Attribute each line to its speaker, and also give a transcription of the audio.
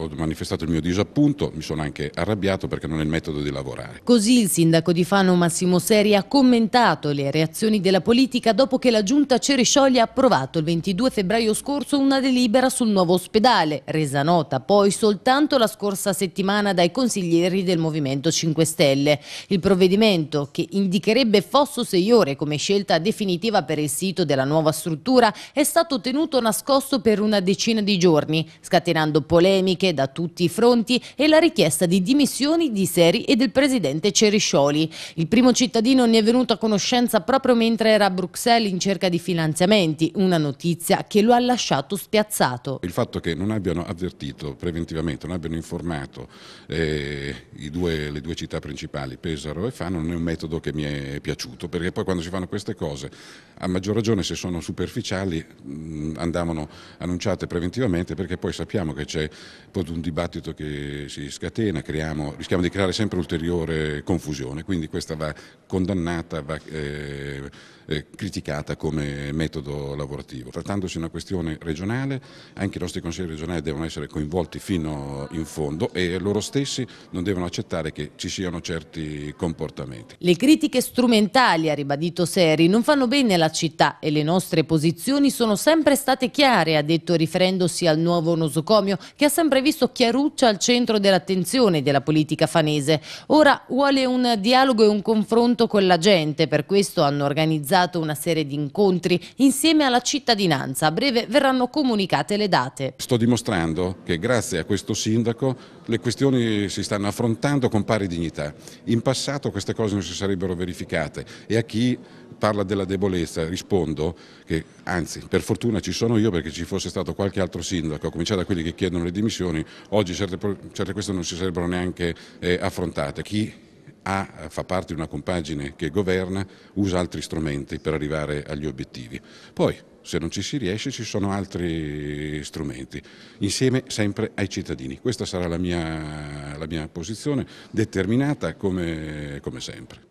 Speaker 1: Ho manifestato il mio disappunto, mi sono anche arrabbiato perché non è il metodo di lavorare.
Speaker 2: Così il sindaco di Fano Massimo Seri ha commentato le reazioni della politica dopo che la giunta Cerescioli ha approvato il 22 febbraio scorso una delibera sul nuovo ospedale, resa nota poi soltanto la scorsa settimana dai consiglieri del Movimento 5 Stelle. Il provvedimento, che indicherebbe Fosso Seiore come scelta definitiva per il sito della nuova struttura, è stato tenuto nascosto per una decina di giorni, scatenando polemiche critiche da tutti i fronti e la richiesta di dimissioni di Seri e del presidente Ceriscioli. Il primo cittadino ne è venuto a conoscenza proprio mentre era a Bruxelles in cerca di finanziamenti, una notizia che lo ha lasciato spiazzato.
Speaker 1: Il fatto che non abbiano avvertito preventivamente, non abbiano informato eh, i due le due città principali, Pesaro e Fano, non è un metodo che mi è piaciuto, perché poi quando si fanno queste cose, a maggior ragione se sono superficiali, mm, andavano annunciate preventivamente, perché poi sappiamo che c'è poi un dibattito che si scatena, creiamo, rischiamo di creare sempre ulteriore confusione, quindi questa va condannata, va eh, eh criticata come metodo lavorativo. Trattandosi di una questione regionale, anche i nostri consigli regionali devono essere coinvolti fino in fondo e loro stessi non devono accettare che ci siano certi comportamenti.
Speaker 2: Le critiche strumentali, ha ribadito Seri, non fanno bene alla città e le nostre posizioni sono sempre state chiare, ha detto riferendosi al nuovo nosocomio che ha sempre visto Chiaruccia al centro dell'attenzione della politica fanese. Ora vuole un dialogo e un confronto con la gente, per questo hanno organizzato una serie di incontri insieme alla cittadinanza. A breve verranno comunicate le date.
Speaker 1: Sto dimostrando che grazie a questo sindaco le questioni si stanno affrontando con pari pari dignità. In passato queste cose non si sarebbero verificate e a chi parla della debolezza rispondo che anzi per fortuna ci sono io perché ci fosse stato qualche altro sindaco, a cominciare da quelli che chiedono le dimissioni, oggi certe, certe questioni non si sarebbero neanche eh, affrontate. Chi ha, fa parte di una compagine che governa usa altri strumenti per arrivare agli obiettivi. Poi se non ci si riesce ci sono altri strumenti, insieme sempre ai cittadini. Questa sarà la mia, la mia posizione determinata come, come sempre.